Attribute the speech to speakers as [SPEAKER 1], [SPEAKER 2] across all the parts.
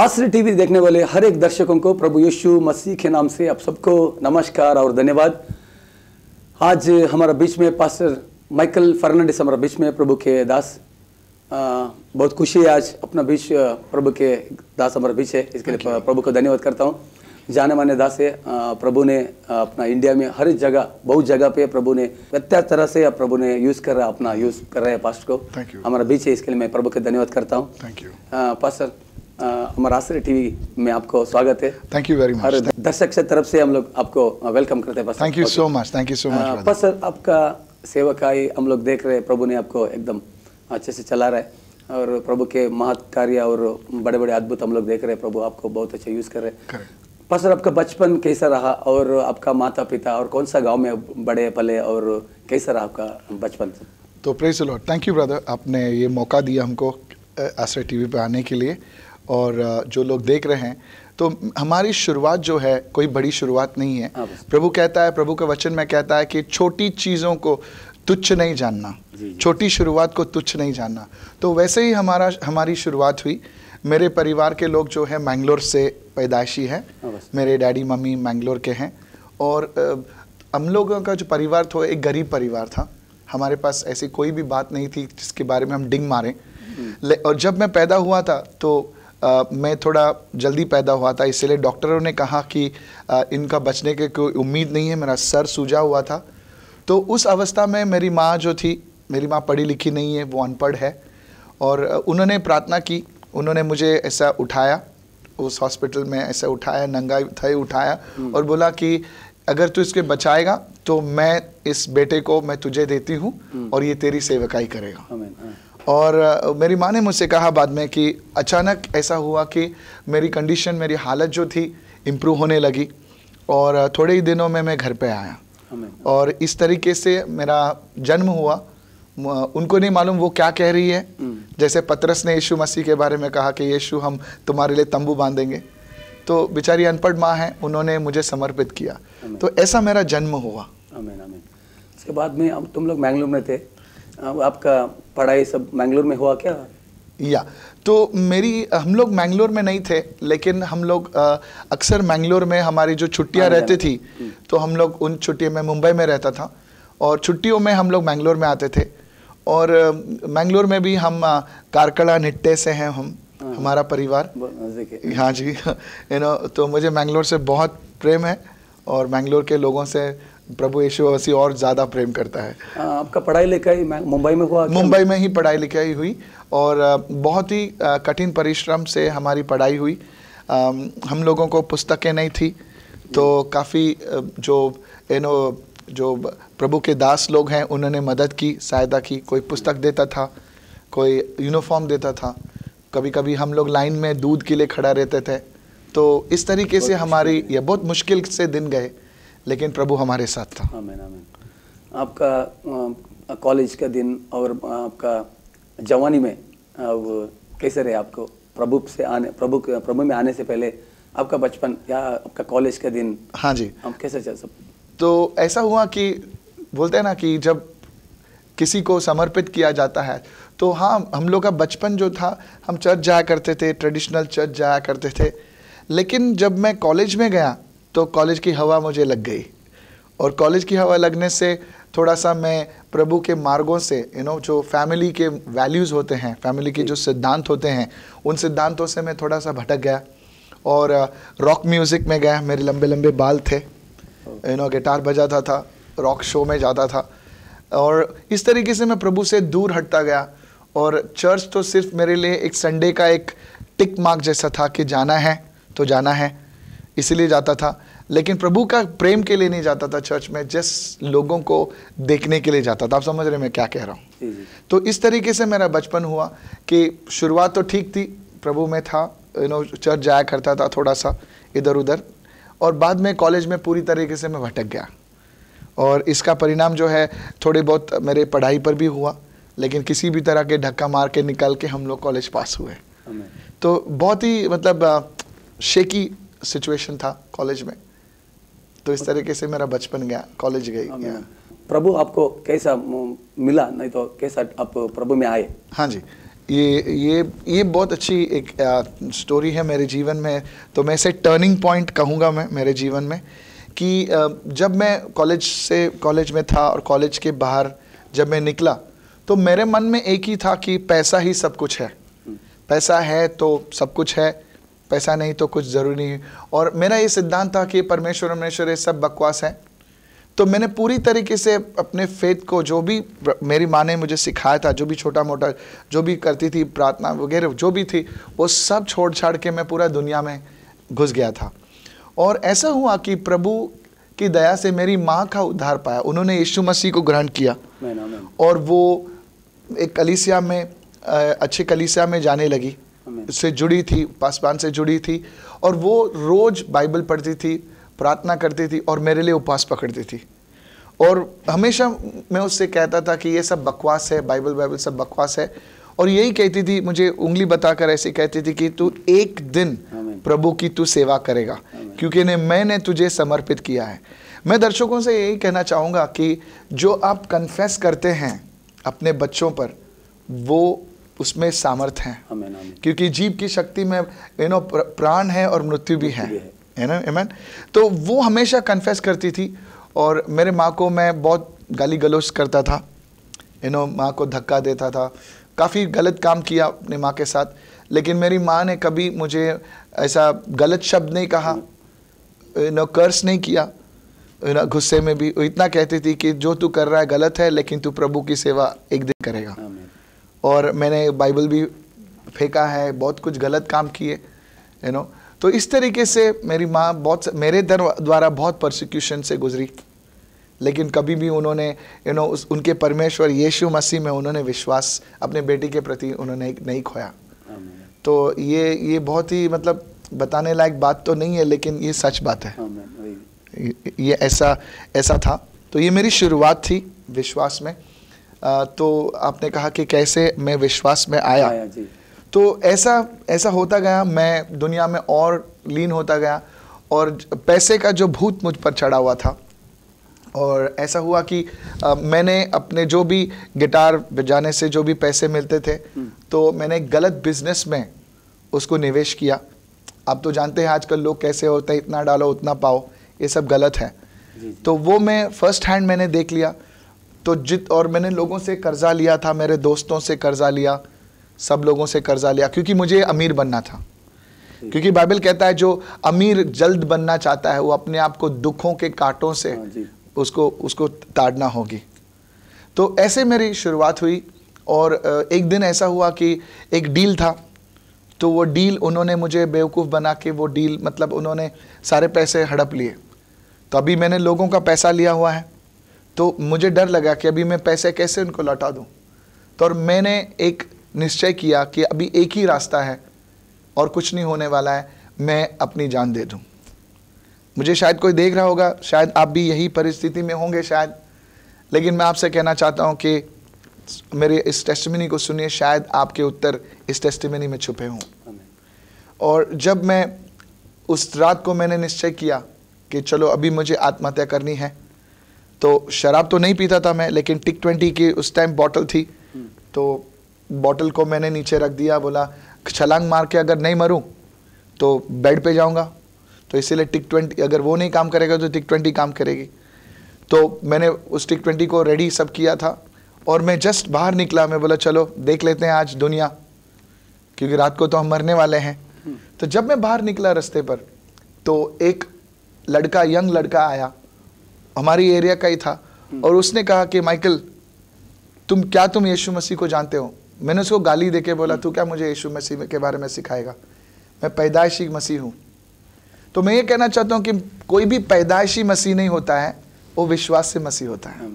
[SPEAKER 1] आश्रय टीवी देखने वाले हर एक दर्शकों को प्रभु यीशु मसीह के नाम से आप सबको नमस्कार और धन्यवाद आज हमारा बीच में पास्टर माइकल फर्नांडिस हमारा बीच में प्रभु के दास बहुत खुशी है आज अपना बीच प्रभु के दास हमारा बीच है इसके लिए प्रभु को धन्यवाद करता हूँ जाने माने दास है प्रभु ने अपना इंडिया में हर जगह बहुत जगह पे प्रभु ने व्यत्यास तरह से प्रभु ने यूज़ कर रहा अपना यूज़ कर रहे हैं पास्ट को हमारा बीच है इसके लिए मैं प्रभु का धन्यवाद करता हूँ पास्टर अमरासरी टीवी में आपको स्वागत है थैंक यू वेरी मच दर्शक से तरफ से हम लोग आपको वेलकम करते हैं thank you so
[SPEAKER 2] much thank you so much
[SPEAKER 1] बस सर आपका सेवकाई हम लोग देख रहे हैं प्रभु ने आपको एकदम अच्छे से चला रहा है और प्रभु के महत् कार्य और बड़े बड़े अद्भुत हम लोग देख रहे हैं प्रभु आपको बहुत अच्छा यूज़ कर रहे हैं पर सर आपका बचपन कैसा रहा और आपका माता पिता और कौन सा गांव में बड़े पले और कैसा रहा आपका बचपन
[SPEAKER 2] तो praise Lord thank you brother आपने ये मौका दिया हमको आश्रय टीवी पर आने के लिए और जो लोग देख रहे हैं तो हमारी शुरुआत जो है कोई बड़ी शुरुआत नहीं है हाँ, प्रभु कहता है प्रभु के वचन में कहता है कि छोटी चीज़ों को तुच्छ नहीं जानना छोटी शुरुआत को तुच्छ नहीं जानना तो वैसे ही हमारा हमारी शुरुआत हुई मेरे परिवार के लोग जो है मैंगलोर से पैदाइशी हैं हाँ, मेरे डैडी मम्मी मैंगलोर के हैं और हम लोगों का जो परिवार था एक गरीब परिवार था हमारे पास ऐसी कोई भी बात नहीं थी जिसके बारे में हम डिंग मारें और जब मैं पैदा हुआ था तो आ, मैं थोड़ा जल्दी पैदा हुआ था इसलिए डॉक्टरों ने कहा कि आ, इनका बचने के कोई उम्मीद नहीं है मेरा सर सूजा हुआ था तो उस अवस्था में मेरी माँ जो थी मेरी माँ पढ़ी लिखी नहीं है वो अनपढ़ है और उन्होंने प्रार्थना की उन्होंने मुझे ऐसा उठाया उस हॉस्पिटल में ऐसा उठाया नंगा थे उठाया हम्म। और बोला कि अगर तू इसके बचाएगा तो मैं इस बेटे को मैं तुझे देती हूँ हम्म। और ये तेरी सेवकाई करेगा और मेरी माँ ने मुझसे कहा बाद में कि अचानक ऐसा हुआ कि मेरी कंडीशन मेरी हालत जो थी इम्प्रूव होने लगी और थोड़े ही दिनों में मैं घर पे आया और इस तरीके से मेरा जन्म हुआ उनको नहीं मालूम वो क्या कह रही है hmm. जैसे पत्रस ने यीशु मसीह के बारे में कहा कि यीशु हम तुम्हारे लिए तंबू बांधेंगे तो बेचारी अनपढ़ माँ है उन्होंने मुझे समर्पित किया तो ऐसा मेरा जन्म हुआ
[SPEAKER 1] आमें, आमें। इसके बाद में अब तुम लोग मैंगलोर में थे आपका पढ़ाई सब मैंगलोर में हुआ क्या
[SPEAKER 2] या तो मेरी हम लोग मैंगलोर में नहीं थे लेकिन हम लोग अक्सर मैंगलोर में हमारी जो छुट्टियां हाँ हाँ रहती थी हम्म। तो हम लोग उन छुट्टियों में मुंबई में रहता था और छुट्टियों में हम लोग मैंगलोर में आते थे और मैंगलोर में भी हम कारकड़ा निट्टे से हैं हम हाँ। हमारा परिवार हाँ जी यू नो तो मुझे मैंगलोर से बहुत प्रेम है और मैंगलोर के लोगों से प्रभु यीशु मसीह और ज़्यादा प्रेम करता है आपका पढ़ाई लिखाई मुंबई में हुआ मुंबई में ही पढ़ाई लिखाई हुई और बहुत ही कठिन परिश्रम से हमारी पढ़ाई हुई हम लोगों को पुस्तकें नहीं थी तो काफ़ी जो यू नो जो प्रभु के दास लोग हैं उन्होंने मदद की सहायता की कोई पुस्तक देता था कोई यूनिफॉर्म देता था कभी कभी हम लोग लाइन में दूध के लिए खड़ा रहते थे तो इस तरीके से हमारी ये बहुत मुश्किल से दिन गए लेकिन प्रभु हमारे साथ था
[SPEAKER 1] आमें, आमें। आपका कॉलेज का दिन और आपका जवानी में कैसे रहे आपको प्रभु से आने प्रभु प्रभु में आने से
[SPEAKER 2] पहले आपका बचपन या आपका कॉलेज का दिन हाँ जी हम कैसे चल सब तो ऐसा हुआ कि बोलते हैं ना कि जब किसी को समर्पित किया जाता है तो हाँ हम लोग का बचपन जो था हम चर्च जाया करते थे ट्रेडिशनल चर्च जाया करते थे लेकिन जब मैं कॉलेज में गया तो कॉलेज की हवा मुझे लग गई और कॉलेज की हवा लगने से थोड़ा सा मैं प्रभु के मार्गों से यू नो जो फैमिली के वैल्यूज़ होते हैं फैमिली के जो सिद्धांत होते हैं उन सिद्धांतों से मैं थोड़ा सा भटक गया और रॉक uh, म्यूज़िक में गया मेरे लंबे लंबे बाल थे यू नो गिटार बजाता था रॉक शो में जाता था और इस तरीके से मैं प्रभु से दूर हटता गया और चर्च तो सिर्फ मेरे लिए एक संडे का एक टिक मार्क जैसा था कि जाना है तो जाना है इसलिए जाता था लेकिन प्रभु का प्रेम के लिए नहीं जाता था चर्च में जिस लोगों को देखने के लिए जाता था आप समझ रहे मैं क्या कह रहा हूँ तो इस तरीके से मेरा बचपन हुआ कि शुरुआत तो ठीक थी प्रभु में था यू नो चर्च जाया करता था थोड़ा सा इधर उधर और बाद में कॉलेज में पूरी तरीके से मैं भटक गया और इसका परिणाम जो है थोड़े बहुत मेरे पढ़ाई पर भी हुआ लेकिन किसी भी तरह के धक्का मार के निकल के हम लोग कॉलेज पास हुए तो बहुत ही मतलब शेकी सिचुएशन था कॉलेज में तो इस तरीके से मेरा बचपन गया कॉलेज गई प्रभु आपको कैसा मिला नहीं तो कैसा आप प्रभु में आए हाँ जी ये ये ये बहुत अच्छी एक आ, स्टोरी है मेरे जीवन में तो मैं इसे टर्निंग पॉइंट कहूँगा मैं मेरे जीवन में कि आ, जब मैं कॉलेज से कॉलेज में था और कॉलेज के बाहर जब मैं निकला तो मेरे मन में एक ही था कि पैसा ही सब कुछ है हम्म। पैसा है तो सब कुछ है पैसा नहीं तो कुछ ज़रूरी नहीं और मेरा ये सिद्धांत था कि परमेश्वर परमेश्वर ये सब बकवास है तो मैंने पूरी तरीके से अपने फेथ को जो भी मेरी माँ ने मुझे सिखाया था जो भी छोटा मोटा जो भी करती थी प्रार्थना वगैरह जो भी थी वो सब छोड़ छाड़ के मैं पूरा दुनिया में घुस गया था और ऐसा हुआ कि प्रभु की दया से मेरी माँ का उद्धार पाया उन्होंने यीशु मसीह को ग्रहण किया और वो एक कलिसिया में अच्छे कलिसिया में जाने लगी से जुड़ी थी पासवान से जुड़ी थी और वो रोज़ बाइबल पढ़ती थी प्रार्थना करती थी और मेरे लिए उपवास पकड़ती थी और हमेशा मैं उससे कहता था कि ये सब बकवास है बाइबल बाइबल सब बकवास है और यही कहती थी मुझे उंगली बताकर ऐसे कहती थी कि तू एक दिन प्रभु की तू सेवा करेगा क्योंकि ने मैंने तुझे समर्पित किया है मैं दर्शकों से यही कहना चाहूँगा कि जो आप कन्फेस करते हैं अपने बच्चों पर वो उसमें सामर्थ है क्योंकि जीव की शक्ति में यू नो प्राण है और मृत्यु भी है एमन तो वो हमेशा कन्फेस करती थी और मेरे माँ को मैं बहुत गाली गलोच करता था यू नो माँ को धक्का देता था काफ़ी गलत काम किया अपने माँ के साथ लेकिन मेरी माँ ने कभी मुझे ऐसा गलत शब्द नहीं कहा यू नो कर्स नहीं किया यू नो गुस्से में भी इतना कहती थी कि जो तू कर रहा है गलत है लेकिन तू प्रभु की सेवा एक दिन करेगा और मैंने बाइबल भी फेंका है बहुत कुछ गलत काम किए यू नो तो इस तरीके से मेरी माँ बहुत मेरे द्वारा बहुत प्रोसिक्यूशन से गुजरी लेकिन कभी भी उन्होंने यू नो उस उनके परमेश्वर यीशु मसीह में उन्होंने विश्वास अपने बेटी के प्रति उन्होंने नहीं खोया तो ये ये बहुत ही मतलब बताने लायक बात तो नहीं है लेकिन ये सच बात है ये ऐसा ऐसा था तो ये मेरी शुरुआत थी विश्वास में तो आपने कहा कि कैसे मैं विश्वास में आया, आया तो ऐसा ऐसा होता गया मैं दुनिया में और लीन होता गया और पैसे का जो भूत मुझ पर चढ़ा हुआ था और ऐसा हुआ कि आ, मैंने अपने जो भी गिटार बजाने से जो भी पैसे मिलते थे हम्म। तो मैंने गलत बिजनेस में उसको निवेश किया आप तो जानते हैं आजकल लोग कैसे होते हैं इतना डालो उतना पाओ ये सब गलत है तो वो मैं फर्स्ट हैंड मैंने देख लिया तो जित और मैंने लोगों से कर्ज़ा लिया था मेरे दोस्तों से कर्ज़ा लिया सब लोगों से कर्ज़ा लिया क्योंकि मुझे अमीर बनना था क्योंकि बाइबल कहता है जो अमीर जल्द बनना चाहता है वो अपने आप को दुखों के कांटों से हाँ उसको उसको ताड़ना होगी तो ऐसे मेरी शुरुआत हुई और एक दिन ऐसा हुआ कि एक डील था तो वो डील उन्होंने मुझे बेवकूफ़ बना के वो डील मतलब उन्होंने सारे पैसे हड़प लिए तो अभी मैंने लोगों का पैसा लिया हुआ है तो मुझे डर लगा कि अभी मैं पैसे कैसे उनको लौटा दूँ तो और मैंने एक निश्चय किया कि अभी एक ही रास्ता है और कुछ नहीं होने वाला है मैं अपनी जान दे दूँ मुझे शायद कोई देख रहा होगा शायद आप भी यही परिस्थिति में होंगे शायद लेकिन मैं आपसे कहना चाहता हूँ कि मेरे इस टेस्टमिनी को सुनिए शायद आपके उत्तर इस टेस्टमिनी में छुपे हों और जब मैं उस रात को मैंने निश्चय किया कि चलो अभी मुझे आत्महत्या करनी है तो शराब तो नहीं पीता था मैं लेकिन टिक ट्वेंटी की उस टाइम बॉटल थी तो बॉटल को मैंने नीचे रख दिया बोला छलांग मार के अगर नहीं मरूँ तो बेड पे जाऊँगा तो इसीलिए टिक ट्वेंटी अगर वो नहीं काम करेगा तो टिक ट्वेंटी काम करेगी तो मैंने उस टिक ट्वेंटी को रेडी सब किया था और मैं जस्ट बाहर निकला मैं बोला चलो देख लेते हैं आज दुनिया क्योंकि रात को तो हम मरने वाले हैं तो जब मैं बाहर निकला रास्ते पर तो एक लड़का यंग लड़का आया हमारी एरिया का ही था और उसने कहा कि माइकल तुम क्या तुम यीशु मसीह को जानते हो मैंने उसको गाली देके बोला तू क्या मुझे यीशु मसीह के बारे में सिखाएगा मैं पैदाइशी मसीह हूँ तो मैं ये कहना चाहता हूँ कि कोई भी पैदाइशी मसीह नहीं होता है वो विश्वास से मसीह होता है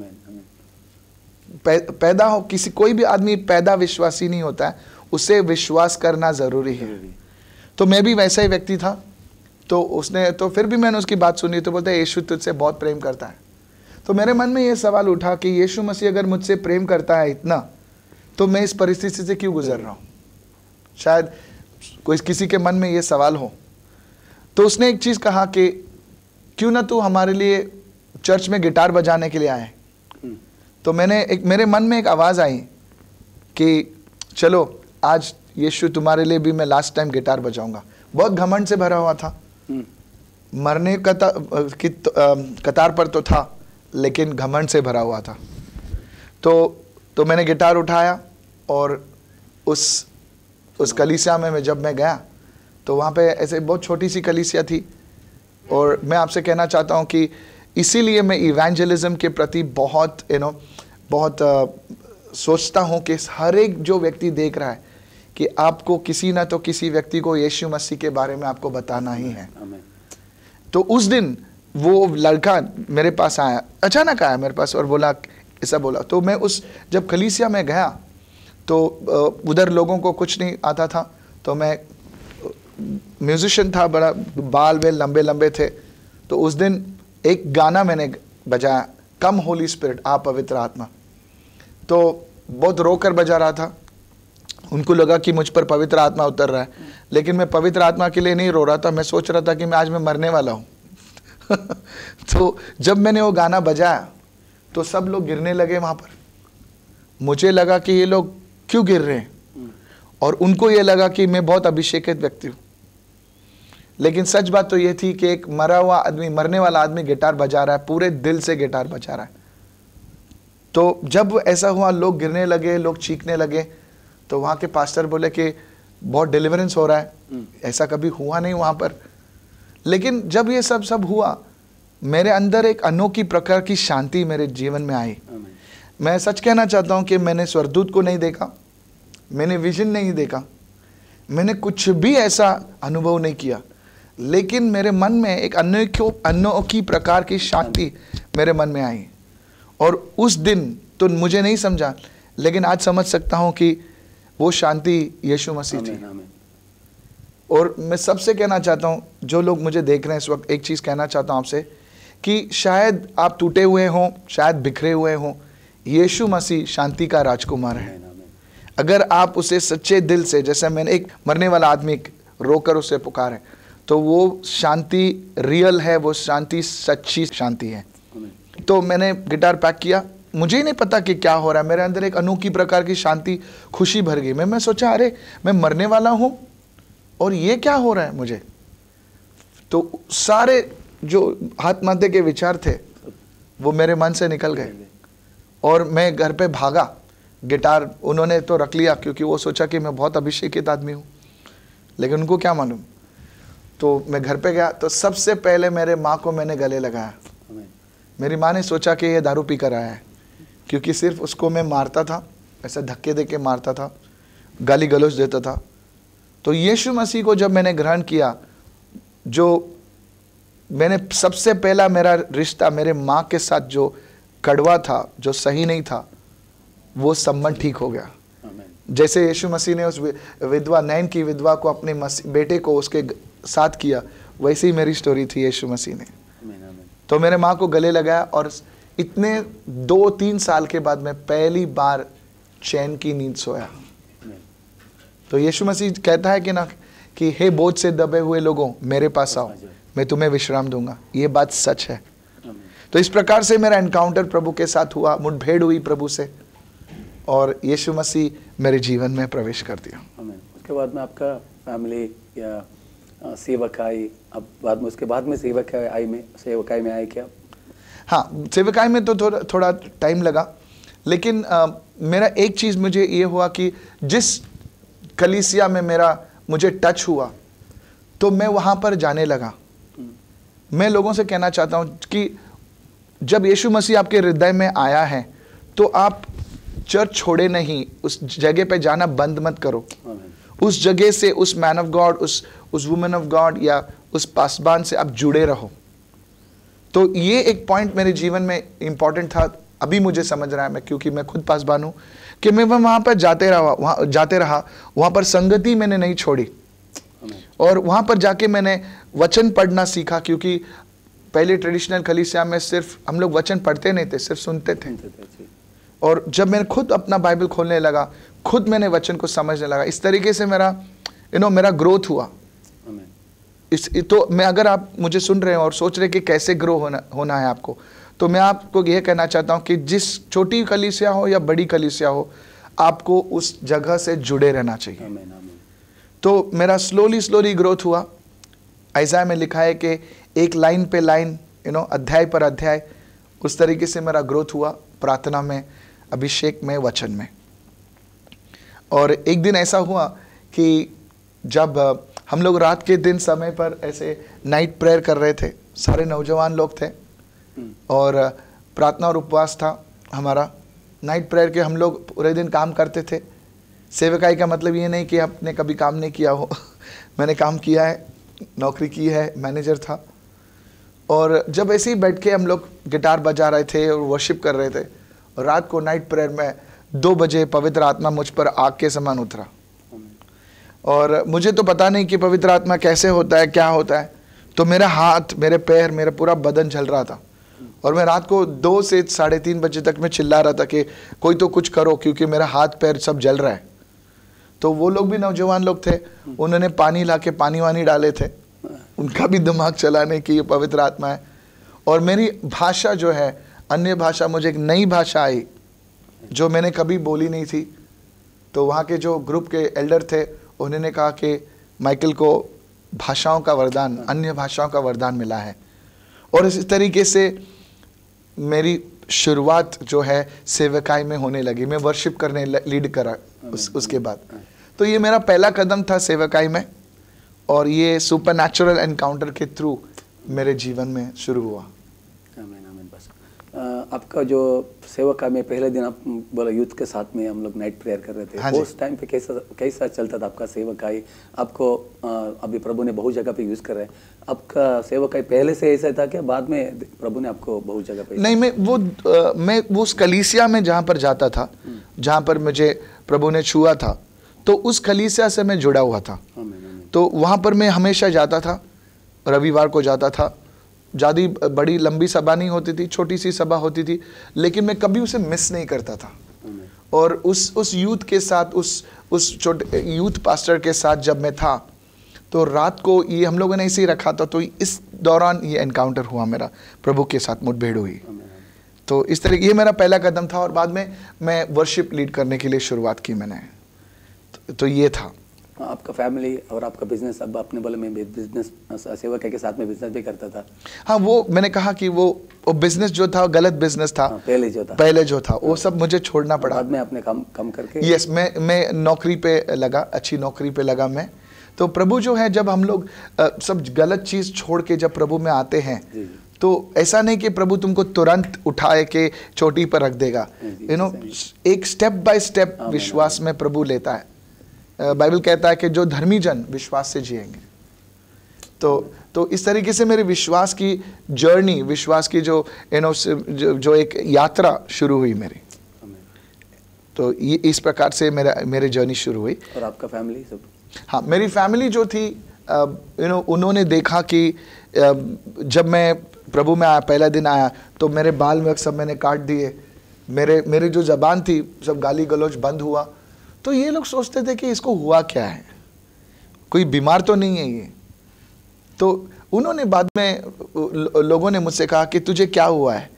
[SPEAKER 2] पै, पैदा हो किसी कोई भी आदमी पैदा विश्वासी नहीं होता है उसे विश्वास करना ज़रूरी है तो मैं भी वैसा ही व्यक्ति था तो उसने तो फिर भी मैंने उसकी बात सुनी तो बोलता है यीशु तुझसे बहुत प्रेम करता है तो मेरे मन में ये सवाल उठा कि यीशु मसीह अगर मुझसे प्रेम करता है इतना तो मैं इस परिस्थिति से क्यों गुजर रहा हूँ शायद कोई किसी के मन में ये सवाल हो तो उसने एक चीज़ कहा कि क्यों ना तू हमारे लिए चर्च में गिटार बजाने के लिए आए हम्म। तो मैंने एक मेरे मन में एक आवाज़ आई कि चलो आज यीशु तुम्हारे लिए भी मैं लास्ट टाइम गिटार बजाऊंगा बहुत घमंड से भरा हुआ था मरने का की त, आ, कतार पर तो था लेकिन घमंड से भरा हुआ था तो तो मैंने गिटार उठाया और उस उस कलीसिया में मैं जब मैं गया तो वहाँ पे ऐसे बहुत छोटी सी कलीसिया थी और मैं आपसे कहना चाहता हूँ कि इसीलिए मैं इवेंजलिज्म के प्रति बहुत यू नो बहुत आ, सोचता हूँ कि हर एक जो व्यक्ति देख रहा है कि आपको किसी ना तो किसी व्यक्ति को यीशु मसीह के बारे में आपको बताना ही है तो उस दिन वो लड़का मेरे पास आया अचानक आया मेरे पास और बोला ऐसा बोला तो मैं उस जब खलीसिया में गया तो उधर लोगों को कुछ नहीं आता था तो मैं म्यूजिशियन था बड़ा बाल वेल लंबे लंबे थे तो उस दिन एक गाना मैंने बजाया कम होली स्पिरिट आ पवित्र आत्मा तो बहुत रो कर बजा रहा था उनको लगा कि मुझ पर पवित्र आत्मा उतर रहा है लेकिन मैं पवित्र आत्मा के लिए नहीं रो रहा था मैं सोच रहा था कि मैं आज मैं मरने वाला हूँ तो जब मैंने वो गाना बजाया तो सब लोग गिरने लगे वहाँ पर मुझे लगा कि ये लोग क्यों गिर रहे हैं और उनको ये लगा कि मैं बहुत अभिषेकित व्यक्ति हूँ लेकिन सच बात तो ये थी कि एक मरा हुआ आदमी मरने वाला आदमी गिटार बजा रहा है पूरे दिल से गिटार बजा रहा है तो जब ऐसा हुआ लोग गिरने लगे लोग चीखने लगे तो वहाँ के पास्टर बोले कि बहुत डिलीवरेंस हो रहा है हम्म। ऐसा कभी हुआ नहीं वहाँ पर लेकिन जब ये सब सब हुआ मेरे अंदर एक अनोखी प्रकार की शांति मेरे जीवन में आई मैं सच कहना चाहता हूँ कि मैंने स्वरदूत को नहीं देखा मैंने विजन नहीं देखा मैंने कुछ भी ऐसा अनुभव नहीं किया लेकिन मेरे मन में एक अनोखी अनोखी प्रकार की शांति मेरे मन में आई और उस दिन तो मुझे नहीं समझा लेकिन आज समझ सकता हूँ कि वो शांति यीशु मसीह थी और मैं सबसे कहना चाहता हूँ जो लोग मुझे देख रहे हैं इस वक्त एक चीज़ कहना चाहता हूँ आपसे कि शायद आप टूटे हुए हों शायद बिखरे हुए हों यीशु मसीह शांति का राजकुमार है अगर आप उसे सच्चे दिल से जैसे मैंने एक मरने वाला आदमी रोकर उसे पुकारे तो वो शांति रियल है वो शांति सच्ची शांति है तो मैंने गिटार पैक किया मुझे ही नहीं पता कि क्या हो रहा है मेरे अंदर एक अनोखी प्रकार की शांति खुशी भर गई मैं मैं सोचा अरे मैं मरने वाला हूँ और ये क्या हो रहा है मुझे तो सारे जो आत्महत्या के विचार थे वो मेरे मन से निकल गए और मैं घर पे भागा गिटार उन्होंने तो रख लिया क्योंकि वो सोचा कि मैं बहुत अभिषेकित आदमी हूँ लेकिन उनको क्या मालूम तो मैं घर पे गया तो सबसे पहले मेरे माँ को मैंने गले लगाया मेरी माँ ने सोचा कि ये दारू पी कर आया है क्योंकि सिर्फ उसको मैं मारता था ऐसा धक्के दे के मारता था गाली गलोच देता था तो यीशु मसीह को जब मैंने ग्रहण किया जो मैंने सबसे पहला मेरा रिश्ता मेरे माँ के साथ जो कड़वा था जो सही नहीं था वो संबंध ठीक हो गया जैसे यीशु मसीह ने उस विधवा नैन की विधवा को अपने बेटे को उसके साथ किया वैसे ही मेरी स्टोरी थी यीशु मसीह ने तो मेरे माँ को गले लगाया और इतने दो तीन साल के बाद मैं पहली बार चैन की नींद सोया तो यीशु मसीह कहता है कि ना कि हे बोझ से दबे हुए लोगों मेरे पास आओ मैं तुम्हें विश्राम दूंगा ये बात सच है तो इस प्रकार से मेरा एनकाउंटर प्रभु के साथ हुआ मुठभेड़ हुई प्रभु से और यीशु मसीह मेरे जीवन में प्रवेश कर दिया
[SPEAKER 1] उसके बाद में आपका फैमिली या सेवक आई अब बाद में उसके बाद में सेवक आई में सेवकाई में आए क्या
[SPEAKER 2] हाँ सेविकाई में तो थोड़ा थोड़ा टाइम लगा लेकिन आ, मेरा एक चीज़ मुझे ये हुआ कि जिस कलीसिया में मेरा मुझे टच हुआ तो मैं वहाँ पर जाने लगा मैं लोगों से कहना चाहता हूँ कि जब यीशु मसीह आपके हृदय में आया है तो आप चर्च छोड़े नहीं उस जगह पे जाना बंद मत करो उस जगह से उस मैन ऑफ गॉड उस उस वुमेन ऑफ गॉड या उस पासबान से आप जुड़े रहो तो ये एक पॉइंट मेरे जीवन में इंपॉर्टेंट था अभी मुझे समझ रहा है मैं क्योंकि मैं खुद पासबान हूँ कि मैं वहाँ पर जाते रहा वहाँ जाते रहा वहाँ पर संगति मैंने नहीं छोड़ी और वहाँ पर जाके मैंने वचन पढ़ना सीखा क्योंकि पहले ट्रेडिशनल खलीसिया में सिर्फ हम लोग वचन पढ़ते नहीं थे सिर्फ सुनते थे और जब मैंने खुद अपना बाइबल खोलने लगा खुद मैंने वचन को समझने लगा इस तरीके से मेरा यू नो मेरा ग्रोथ हुआ इस तो मैं अगर आप मुझे सुन रहे हैं और सोच रहे हैं कि कैसे ग्रो होना होना है आपको तो मैं आपको यह कहना चाहता हूँ कि जिस छोटी कलिसिया हो या बड़ी कलिसिया हो आपको उस जगह से जुड़े रहना चाहिए आमें, आमें। तो मेरा स्लोली स्लोली ग्रोथ हुआ ऐसा में लिखा है कि एक लाइन पे लाइन यू नो अध्याय पर अध्याय उस तरीके से मेरा ग्रोथ हुआ प्रार्थना में अभिषेक में वचन में और एक दिन ऐसा हुआ कि जब हम लोग रात के दिन समय पर ऐसे नाइट प्रेयर कर रहे थे सारे नौजवान लोग थे हम्म। और प्रार्थना और उपवास था हमारा नाइट प्रेयर के हम लोग पूरे दिन काम करते थे सेवकाई का मतलब ये नहीं कि आपने कभी काम नहीं किया हो मैंने काम किया है नौकरी की है मैनेजर था और जब ऐसे ही बैठ के हम लोग गिटार बजा रहे थे और वर्शिप कर रहे थे और रात को नाइट प्रेयर में दो बजे पवित्र आत्मा मुझ पर आग के समान उतरा और मुझे तो पता नहीं कि पवित्र आत्मा कैसे होता है क्या होता है तो मेरा हाथ मेरे पैर मेरा पूरा बदन चल रहा था और मैं रात को दो से साढ़े तीन बजे तक मैं चिल्ला रहा था कि कोई तो कुछ करो क्योंकि मेरा हाथ पैर सब जल रहा है तो वो लोग भी नौजवान लोग थे उन्होंने पानी ला के पानी वानी डाले थे उनका भी दिमाग चलाने की ये पवित्र आत्मा है और मेरी भाषा जो है अन्य भाषा मुझे एक नई भाषा आई जो मैंने कभी बोली नहीं थी तो वहाँ के जो ग्रुप के एल्डर थे उन्होंने कहा कि माइकल को भाषाओं का वरदान हाँ। अन्य भाषाओं का वरदान मिला है और इस तरीके से मेरी शुरुआत जो है सेवकाई में होने लगी मैं वर्शिप करने लीड करा हाँ। उस, उसके बाद हाँ। तो ये मेरा पहला कदम था सेवकाई में और ये सुपर नेचुरल एनकाउंटर के थ्रू मेरे जीवन में शुरू हुआ
[SPEAKER 1] आपका जो सेवा का मैं पहले दिन आप बोला यूथ के साथ में हम लोग नाइट प्रेयर कर रहे थे हाँ उस टाइम पे कैसा कैसा चलता था आपका सेवकाई आपको अभी प्रभु ने बहुत जगह पे यूज़ कर रहे हैं आपका सेवकाई पहले से ऐसा था क्या बाद में प्रभु ने आपको बहुत जगह पे नहीं मैं
[SPEAKER 2] वो आ, मैं वो उस कलीसिया में जहाँ पर जाता था हम्म। जहाँ पर मुझे प्रभु ने छुआ था तो उस कलीसिया से मैं जुड़ा हुआ था तो वहाँ पर मैं हमेशा जाता था रविवार को जाता था ज़्यादा बड़ी लंबी सभा नहीं होती थी छोटी सी सभा होती थी लेकिन मैं कभी उसे मिस नहीं करता था और उस उस यूथ के साथ उस उस छोटे यूथ पास्टर के साथ जब मैं था तो रात को ये हम लोगों ने इसे ही रखा था तो इस दौरान ये एनकाउंटर हुआ मेरा प्रभु के साथ मुठभेड़ हुई तो इस तरह ये मेरा पहला कदम था और बाद में मैं वर्शिप लीड करने के लिए शुरुआत की मैंने तो, तो ये था
[SPEAKER 1] आपका फैमिली और आपका बिजनेस अब अपने बल में बिजनेस सेवा
[SPEAKER 2] के साथ में बिजनेस भी करता था हाँ वो मैंने कहा कि वो वो बिजनेस जो था गलत बिजनेस था हाँ, पहले जो था पहले जो था वो हाँ। सब मुझे छोड़ना पड़ा बाद में आपने काम कम करके यस मैं मैं नौकरी पे लगा अच्छी नौकरी पे लगा मैं तो प्रभु जो है जब हम लोग सब गलत चीज़ छोड़ के जब प्रभु में आते हैं तो ऐसा नहीं कि प्रभु तुमको तुरंत उठाए के चोटी पर रख देगा यू हाँ नो एक स्टेप बाय स्टेप विश्वास में प्रभु लेता है बाइबल कहता है कि जो धर्मी जन विश्वास से जिएंगे तो तो इस तरीके से मेरे विश्वास की जर्नी विश्वास की जो यू नो जो एक यात्रा शुरू हुई मेरी तो ये इस प्रकार से मेरा मेरी जर्नी शुरू हुई और आपका फैमिली सब हाँ मेरी फैमिली जो थी यू नो उन्होंने देखा कि जब मैं प्रभु में आया पहला दिन आया तो मेरे बाल में सब मैंने काट दिए मेरे मेरी जो जबान थी सब गाली गलौज बंद हुआ तो ये लोग सोचते थे कि इसको हुआ क्या है कोई बीमार तो नहीं है ये तो उन्होंने बाद में लोगों ने मुझसे कहा कि तुझे क्या हुआ है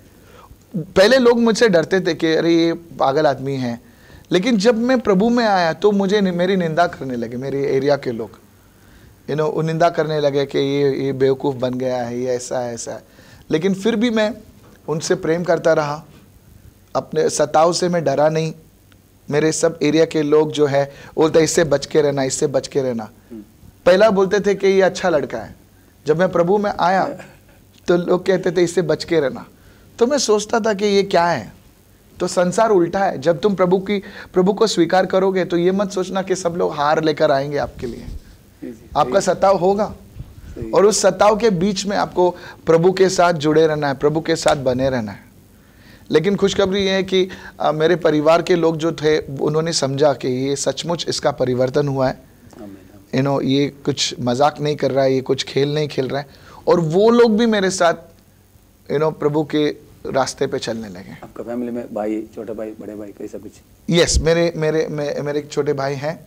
[SPEAKER 2] पहले लोग मुझसे डरते थे कि अरे ये पागल आदमी है लेकिन जब मैं प्रभु में आया तो मुझे मेरी निंदा करने लगे मेरे एरिया के लोग यू नो निंदा करने लगे कि ये ये बेवकूफ़ बन गया है ये ऐसा है ऐसा है लेकिन फिर भी मैं उनसे प्रेम करता रहा अपने सताव से मैं डरा नहीं मेरे सब एरिया के लोग जो है बोलते इससे बच के रहना इससे बच के रहना पहला बोलते थे कि ये अच्छा लड़का है जब मैं प्रभु में आया तो लोग कहते थे इससे बच के रहना तो मैं सोचता था कि ये क्या है तो संसार उल्टा है जब तुम प्रभु की प्रभु को स्वीकार करोगे तो ये मत सोचना कि सब लोग हार लेकर आएंगे आपके लिए आपका सताव होगा और उस सताव के बीच में आपको प्रभु के साथ जुड़े रहना है प्रभु के साथ बने रहना है लेकिन खुशखबरी ये है कि आ, मेरे परिवार के लोग जो थे उन्होंने समझा कि ये सचमुच इसका परिवर्तन हुआ है यू नो ये कुछ मजाक नहीं कर रहा है ये कुछ खेल नहीं खेल रहा है और वो लोग भी मेरे साथ यू नो प्रभु के रास्ते पे चलने लगे आपका फैमिली में भाई छोटे भाई बड़े भाई कैसा कुछ यस yes, मेरे मेरे मे, मेरे छोटे भाई हैं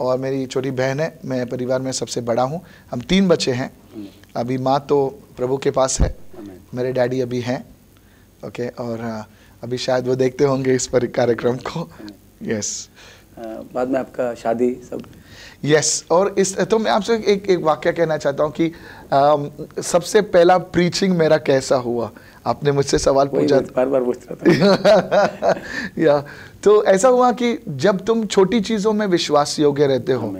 [SPEAKER 2] और मेरी छोटी बहन है मैं परिवार में सबसे बड़ा हूँ हम तीन बच्चे हैं अभी माँ तो प्रभु के पास है मेरे डैडी अभी हैं ओके और uh, अभी शायद वो देखते होंगे इस पर कार्यक्रम को यस uh, बाद में आपका शादी सब यस yes, और इस तो मैं आपसे एक एक वाक्य कहना चाहता हूँ कि आ, um, सबसे पहला प्रीचिंग मेरा कैसा हुआ आपने मुझसे सवाल पूछा बार बार पूछ रहा था या तो ऐसा हुआ कि जब तुम छोटी चीज़ों में विश्वास योग्य रहते हो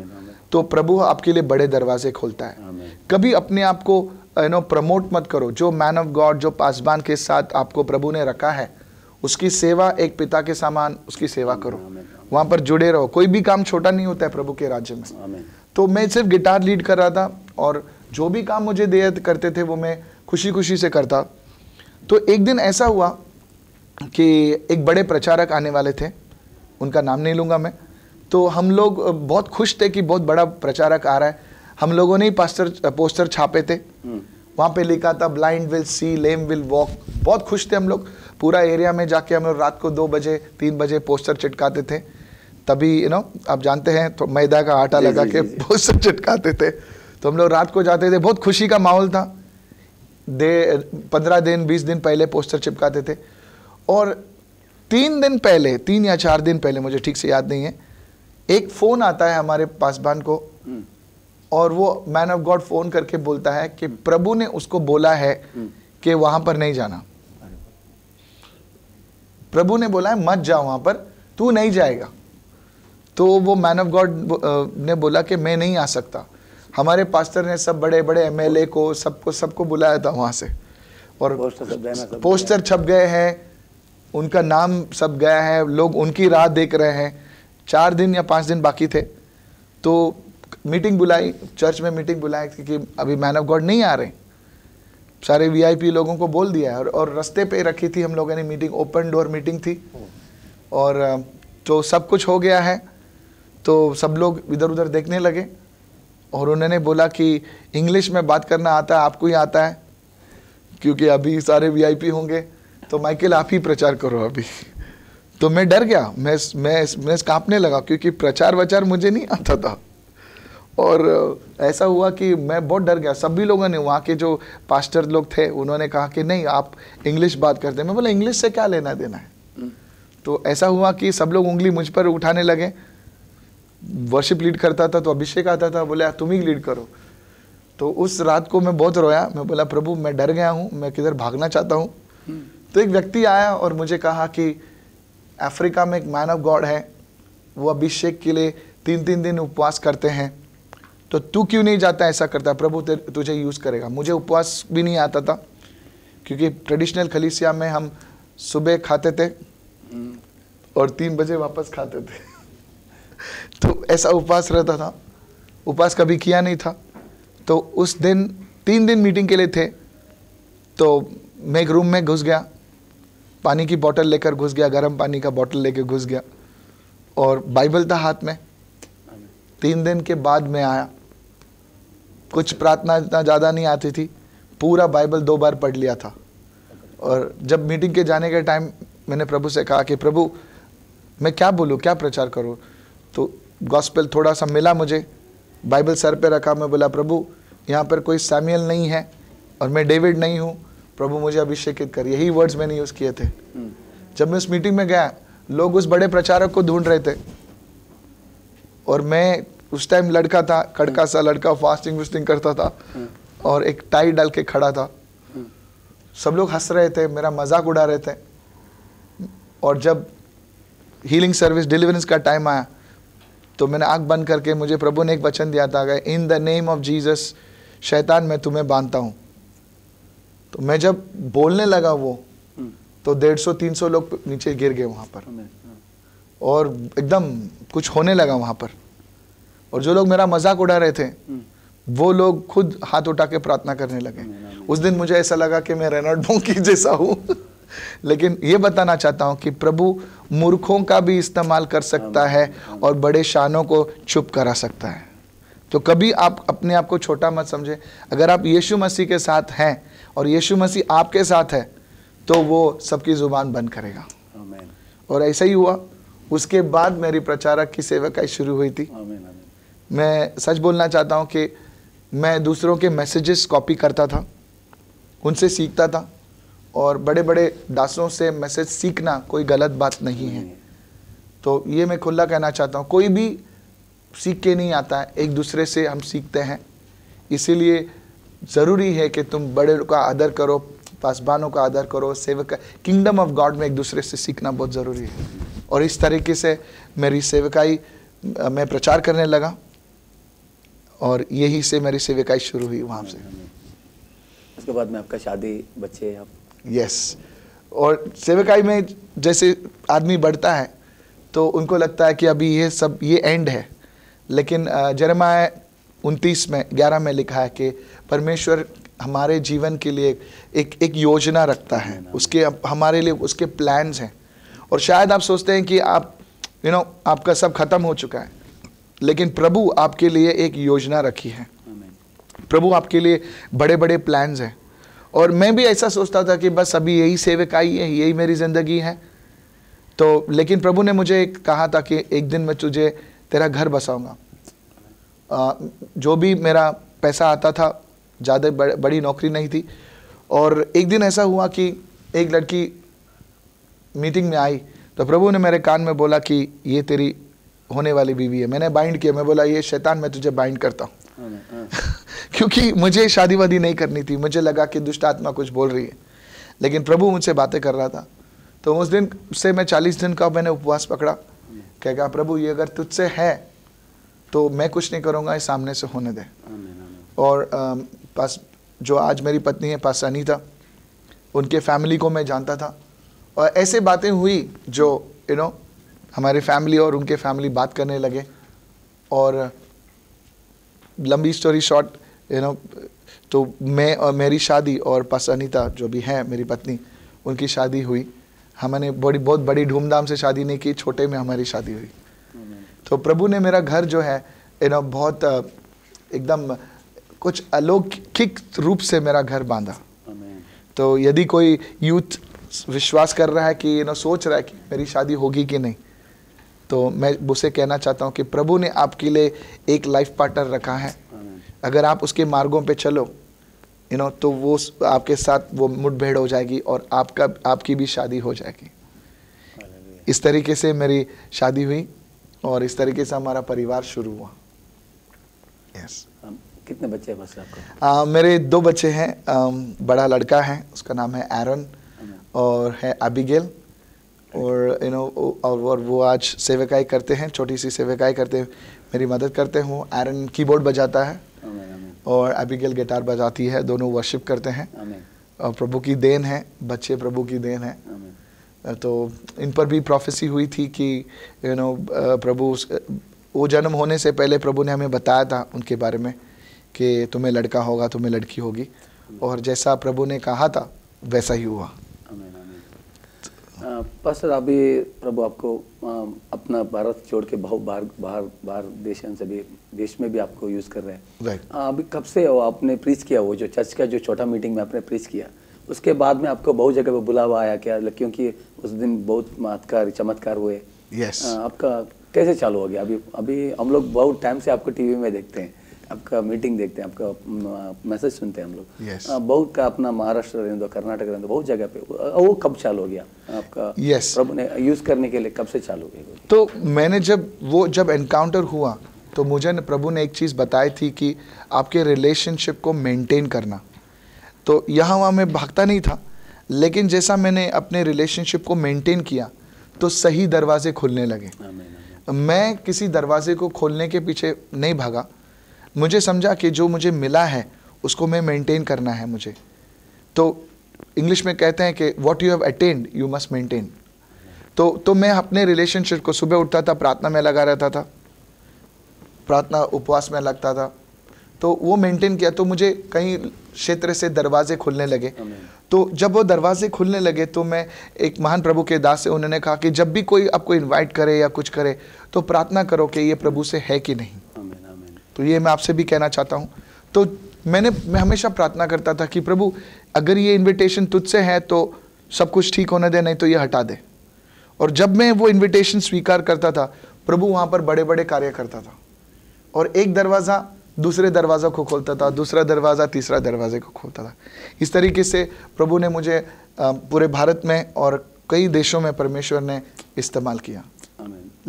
[SPEAKER 2] तो प्रभु आपके लिए बड़े दरवाजे खोलता है कभी अपने आप को यू नो प्रमोट मत करो जो मैन ऑफ गॉड जो पासबान के साथ आपको प्रभु ने रखा है उसकी सेवा एक पिता के समान उसकी सेवा करो वहां पर जुड़े रहो कोई भी काम छोटा नहीं होता है प्रभु के राज्य में तो मैं सिर्फ गिटार लीड कर रहा था और जो भी काम मुझे दे करते थे वो मैं खुशी खुशी से करता तो एक दिन ऐसा हुआ कि एक बड़े प्रचारक आने वाले थे उनका नाम नहीं लूंगा मैं तो हम लोग बहुत खुश थे कि बहुत बड़ा प्रचारक आ रहा है हम लोगों ने ही पास्टर पोस्टर छापे थे हम्म। वहां पे लिखा था blind will see lame will walk बहुत खुश थे हम लोग पूरा एरिया में जाके हम लोग रात को दो बजे तीन बजे पोस्टर चिटकाते थे तभी यू नो आप जानते हैं तो मैदा का आटा लगा के पोस्टर चिटकाते थे तो हम लोग रात को जाते थे बहुत खुशी का माहौल था दे पंद्रह दिन बीस दिन पहले पोस्टर चिपकाते थे और तीन दिन पहले तीन या चार दिन पहले मुझे ठीक से याद नहीं है एक फ़ोन आता है हमारे पासबान को हम्म। और वो मैन ऑफ गॉड फोन करके बोलता है कि प्रभु ने उसको बोला है हम्म। कि वहां पर नहीं जाना प्रभु ने बोला है मत जा वहां पर तू नहीं जाएगा तो वो मैन ऑफ गॉड ने बोला कि मैं नहीं आ सकता हमारे पास्टर ने सब बड़े बड़े एमएलए को सबको सबको बुलाया था वहां से और पोस्टर, छप गए हैं उनका नाम सब गया है लोग उनकी राह देख रहे हैं चार दिन या पांच दिन बाकी थे तो मीटिंग बुलाई चर्च में मीटिंग बुलाई क्योंकि अभी मैन ऑफ गॉड नहीं आ रहे सारे वीआईपी लोगों को बोल दिया है और, और रस्ते पे रखी थी हम लोगों ने मीटिंग ओपन डोर मीटिंग थी और तो सब कुछ हो गया है तो सब लोग इधर उधर देखने लगे और उन्होंने बोला कि इंग्लिश में बात करना आता है आपको ही आता है क्योंकि अभी सारे वीआईपी होंगे तो माइकल आप ही प्रचार करो अभी तो मैं डर गया मैं मैं मैं कांपने लगा क्योंकि प्रचार वचार मुझे नहीं आता था और ऐसा हुआ कि मैं बहुत डर गया सभी लोगों ने वहाँ के जो पास्टर लोग थे उन्होंने कहा कि नहीं आप इंग्लिश बात करते हैं मैं बोला इंग्लिश से क्या लेना देना है हम्म। तो ऐसा हुआ कि सब लोग उंगली मुझ पर उठाने लगे वर्शिप लीड करता था तो अभिषेक आता था बोले तुम ही लीड करो तो उस रात को मैं बहुत रोया मैं बोला प्रभु मैं डर गया हूँ मैं किधर भागना चाहता हूँ हम्म। तो एक व्यक्ति आया और मुझे कहा कि अफ्रीका में एक मैन ऑफ गॉड है वो अभिषेक के लिए तीन तीन दिन उपवास करते हैं तो तू क्यों नहीं जाता ऐसा करता प्रभु तुझे यूज़ करेगा मुझे उपवास भी नहीं आता था क्योंकि ट्रेडिशनल खलीसिया में हम सुबह खाते थे
[SPEAKER 1] हम्म।
[SPEAKER 2] और तीन बजे वापस खाते थे तो ऐसा उपवास रहता था उपवास कभी किया नहीं था तो उस दिन तीन दिन मीटिंग के लिए थे तो मैं एक रूम में घुस गया पानी की बोतल लेकर घुस गया गर्म पानी का बोतल लेकर घुस गया और बाइबल था हाथ में तीन दिन के बाद मैं आया कुछ प्रार्थना इतना ज़्यादा नहीं आती थी पूरा बाइबल दो बार पढ़ लिया था और जब मीटिंग के जाने के टाइम मैंने प्रभु से कहा कि प्रभु मैं क्या बोलूँ क्या प्रचार करूँ तो गॉस्पेल थोड़ा सा मिला मुझे बाइबल सर पे रखा मैं बोला प्रभु यहाँ पर कोई सैम्यल नहीं है और मैं डेविड नहीं हूँ प्रभु मुझे अभिषेकित कर यही वर्ड्स मैंने यूज़ किए थे हम्म। जब मैं उस मीटिंग में गया लोग उस बड़े प्रचारक को ढूंढ रहे थे और मैं उस टाइम लड़का था कड़का हम्म। सा लड़का फास्टिंग वास्टिंग करता था हम्म। और एक टाई डाल के खड़ा था हम्म। सब लोग हंस रहे थे मेरा मजाक उड़ा रहे थे और जब हीलिंग सर्विस डिलीवरेंस का टाइम आया तो मैंने आग बंद करके मुझे प्रभु ने एक वचन दिया था in the name of Jesus शैतान मैं तुम्हें बांधता हूँ तो मैं जब बोलने लगा वो तो डेढ़ सौ तीन सौ लोग नीचे गिर गए वहाँ पर और एकदम कुछ होने लगा वहाँ पर और जो लोग मेरा मजाक उड़ा रहे थे हम्म। वो लोग खुद हाथ उठा के प्रार्थना करने लगे हम्म, हम्म, उस दिन मुझे ऐसा लगा कि मैं रेनॉल्ड मोंकी जैसा हूँ लेकिन ये बताना चाहता हूँ कि प्रभु मूर्खों का भी इस्तेमाल कर सकता है और बड़े शानों को चुप करा सकता है तो कभी आप अपने आप को छोटा मत समझें अगर आप यीशु मसीह के साथ हैं और यीशु मसीह आपके साथ है तो वो सबकी ज़ुबान बंद करेगा और ऐसा ही हुआ उसके बाद मेरी प्रचारक की सेवकाई शुरू हुई थी मैं सच बोलना चाहता हूँ कि मैं दूसरों के मैसेजेस कॉपी करता था उनसे सीखता था और बड़े बड़े दासों से मैसेज सीखना कोई गलत बात नहीं है तो ये मैं खुला कहना चाहता हूँ कोई भी सीख के नहीं आता है एक दूसरे से हम सीखते हैं इसीलिए ज़रूरी है कि तुम बड़े का आदर करो पासबानों का आदर करो सेवक किंगडम ऑफ गॉड में एक दूसरे से सीखना बहुत ज़रूरी है और इस तरीके से मेरी सेवकाई मैं प्रचार करने लगा और यही से मेरी सेविकाई शुरू हुई वहाँ से
[SPEAKER 1] उसके बाद में आपका शादी बच्चे आप
[SPEAKER 2] यस और सेविकाई में जैसे आदमी बढ़ता है तो उनको लगता है कि अभी ये सब ये एंड है लेकिन जरमा उनतीस में ग्यारह में लिखा है कि परमेश्वर हमारे जीवन के लिए एक एक योजना रखता है उसके हमारे लिए उसके प्लान्स हैं और शायद आप सोचते हैं कि आप यू you नो know, आपका सब खत्म हो चुका है लेकिन प्रभु आपके लिए एक योजना रखी है प्रभु आपके लिए बड़े बड़े प्लान्स हैं और मैं भी ऐसा सोचता था कि बस अभी यही सेवकाई है यही मेरी ज़िंदगी है तो लेकिन प्रभु ने मुझे कहा था कि एक दिन मैं तुझे तेरा घर बसाऊंगा जो भी मेरा पैसा आता था ज़्यादा बड़, बड़ी नौकरी नहीं थी और एक दिन ऐसा हुआ कि एक लड़की मीटिंग में आई तो प्रभु ने मेरे कान में बोला कि ये तेरी होने वाली बीवी है मैंने बाइंड किया मैं बोला ये शैतान मैं तुझे बाइंड करता हूँ क्योंकि मुझे शादी वादी नहीं करनी थी मुझे लगा कि दुष्ट आत्मा कुछ बोल रही है लेकिन प्रभु मुझसे बातें कर रहा था तो उस दिन से मैं चालीस दिन का मैंने उपवास पकड़ा कह गया प्रभु ये अगर तुझसे है तो मैं कुछ नहीं करूँगा ये सामने से होने दे और पास जो आज मेरी पत्नी है पास अनीता उनके फैमिली को मैं जानता था और ऐसे बातें हुई जो यू you नो know, हमारे फैमिली और उनके फैमिली बात करने लगे और लंबी स्टोरी शॉर्ट यू नो तो मैं और मेरी शादी और पसनीता जो भी हैं मेरी पत्नी उनकी शादी हुई हमने बड़ी बहुत बड़ी धूमधाम से शादी नहीं की छोटे में हमारी शादी हुई तो प्रभु ने मेरा घर जो है यू नो बहुत uh, एकदम कुछ अलौकिक रूप से मेरा घर बांधा तो यदि कोई यूथ विश्वास कर रहा है कि यू नो सोच रहा है कि मेरी शादी होगी कि नहीं तो मैं उसे कहना चाहता हूँ कि प्रभु ने आपके लिए एक लाइफ पार्टनर रखा है अगर आप उसके मार्गों पे चलो यू नो तो वो आपके साथ वो मुठभेड़ हो जाएगी और आपका आपकी भी शादी हो जाएगी इस तरीके से मेरी शादी हुई और इस तरीके से हमारा परिवार शुरू हुआ
[SPEAKER 1] यस कितने बच्चे हैं बस
[SPEAKER 2] आपको मेरे दो बच्चे हैं बड़ा लड़का है उसका नाम है एरन और है अबिगेल और यू नो और वो आज सेवकाई करते हैं छोटी सी सेवकाई करते हैं मेरी मदद करते हूँ आयरन कीबोर्ड बजाता है और अबिगेल गिटार बजाती है दोनों वर्शिप करते हैं और प्रभु की देन है बच्चे प्रभु की देन है तो इन पर भी प्रोफेसी हुई थी कि यू नो प्रभु वो जन्म होने से पहले प्रभु ने हमें बताया था उनके बारे में कि तुम्हें लड़का होगा तुम्हें लड़की होगी और जैसा प्रभु ने कहा था वैसा ही हुआ
[SPEAKER 1] पास्टर अभी प्रभु आपको अपना भारत छोड़ के बहुत बाहर बाहर बाहर देश से भी देश में भी आपको यूज़ कर रहे हैं right. अभी कब से हो आपने प्रीच किया वो जो चर्च का जो छोटा मीटिंग में आपने प्रीच किया उसके बाद में आपको बहुत जगह पे बुलावा आया क्या क्योंकि उस दिन बहुत महत्कार चमत्कार हुए yes. आपका कैसे चालू हो गया अभी अभी हम लोग बहुत टाइम से आपको टीवी में देखते हैं आपका मीटिंग देखते हैं आपका मैसेज सुनते हैं हम लोग yes. हाँ, बहुत का अपना महाराष्ट्र कर्नाटक रहें बहुत जगह पे वो कब चालू हो गया आपका yes. प्रभु ने यूज करने के लिए कब से चालू हो गया
[SPEAKER 2] तो मैंने जब वो जब एनकाउंटर हुआ तो मुझे न, प्रभु ने एक चीज़ बताई थी कि आपके रिलेशनशिप को मेंटेन करना तो यहाँ वहाँ मैं भागता नहीं था लेकिन जैसा मैंने अपने रिलेशनशिप को मेंटेन किया तो सही दरवाजे खुलने लगे मैं किसी दरवाजे को खोलने के पीछे नहीं भागा मुझे समझा कि जो मुझे मिला है उसको मैं मेंटेन करना है मुझे तो इंग्लिश में कहते हैं कि what you have attained you must maintain तो तो मैं अपने रिलेशनशिप को सुबह उठता था प्रार्थना में लगा रहता था प्रार्थना उपवास में लगता था तो वो मेंटेन किया तो मुझे कई क्षेत्र से दरवाजे खुलने लगे तो जब वो दरवाजे खुलने लगे तो मैं एक महान प्रभु के दास से उन्होंने कहा कि जब भी कोई आपको इनवाइट करे या कुछ करे तो प्रार्थना करो कि ये प्रभु से है कि नहीं तो ये मैं आपसे भी कहना चाहता हूँ तो मैंने मैं हमेशा प्रार्थना करता था कि प्रभु अगर ये इन्विटेशन तुझसे है तो सब कुछ ठीक होने दे नहीं तो ये हटा दे और जब मैं वो इन्विटेशन स्वीकार करता था प्रभु वहाँ पर बड़े बड़े कार्य करता था और एक दरवाज़ा दूसरे दरवाज़ा को खोलता था दूसरा दरवाज़ा तीसरा दरवाजे को खोलता था इस तरीके से प्रभु ने मुझे पूरे भारत में और कई देशों में परमेश्वर ने इस्तेमाल किया